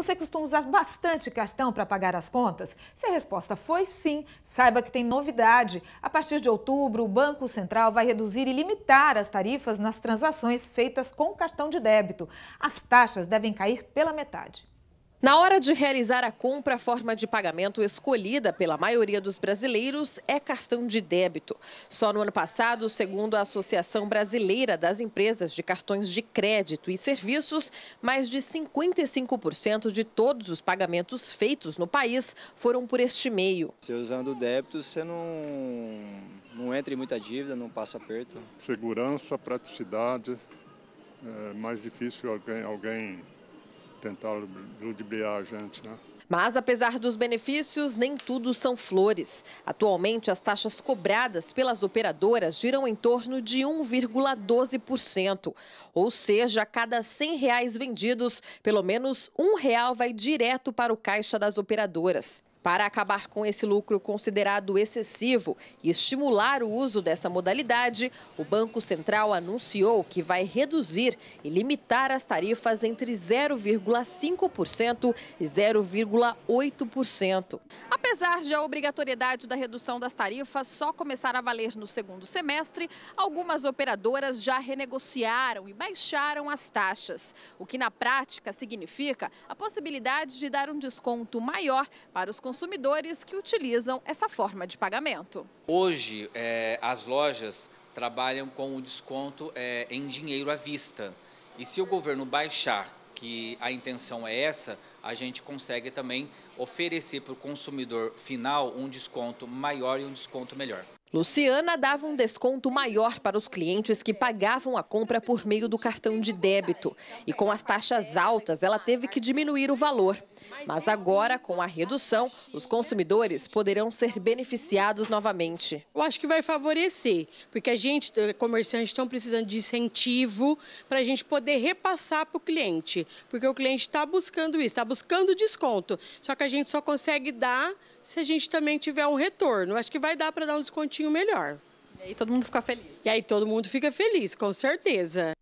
Você costuma usar bastante cartão para pagar as contas? Se a resposta foi sim, saiba que tem novidade. A partir de outubro, o Banco Central vai reduzir e limitar as tarifas nas transações feitas com cartão de débito. As taxas devem cair pela metade. Na hora de realizar a compra, a forma de pagamento escolhida pela maioria dos brasileiros é cartão de débito. Só no ano passado, segundo a Associação Brasileira das Empresas de Cartões de Crédito e Serviços, mais de 55% de todos os pagamentos feitos no país foram por este meio. Se usando débito, você não, não entra em muita dívida, não passa aperto. Segurança, praticidade, é mais difícil alguém, alguém tentar ludibriar a gente. Né? Mas, apesar dos benefícios, nem tudo são flores. Atualmente, as taxas cobradas pelas operadoras giram em torno de 1,12%. Ou seja, a cada R$ 100 reais vendidos, pelo menos um real vai direto para o caixa das operadoras. Para acabar com esse lucro considerado excessivo e estimular o uso dessa modalidade, o Banco Central anunciou que vai reduzir e limitar as tarifas entre 0,5% e 0,8%. Apesar de a obrigatoriedade da redução das tarifas só começar a valer no segundo semestre, algumas operadoras já renegociaram e baixaram as taxas, o que na prática significa a possibilidade de dar um desconto maior para os consumidores consumidores que utilizam essa forma de pagamento. Hoje, é, as lojas trabalham com o desconto é, em dinheiro à vista. E se o governo baixar que a intenção é essa, a gente consegue também oferecer para o consumidor final um desconto maior e um desconto melhor. Luciana dava um desconto maior para os clientes que pagavam a compra por meio do cartão de débito. E com as taxas altas, ela teve que diminuir o valor. Mas agora, com a redução, os consumidores poderão ser beneficiados novamente. Eu acho que vai favorecer, porque a gente, comerciantes, estão precisando de incentivo para a gente poder repassar para o cliente. Porque o cliente está buscando isso, está buscando desconto. Só que a gente só consegue dar se a gente também tiver um retorno. Acho que vai dar para dar um descontinho melhor. E aí todo mundo fica feliz. E aí todo mundo fica feliz, com certeza.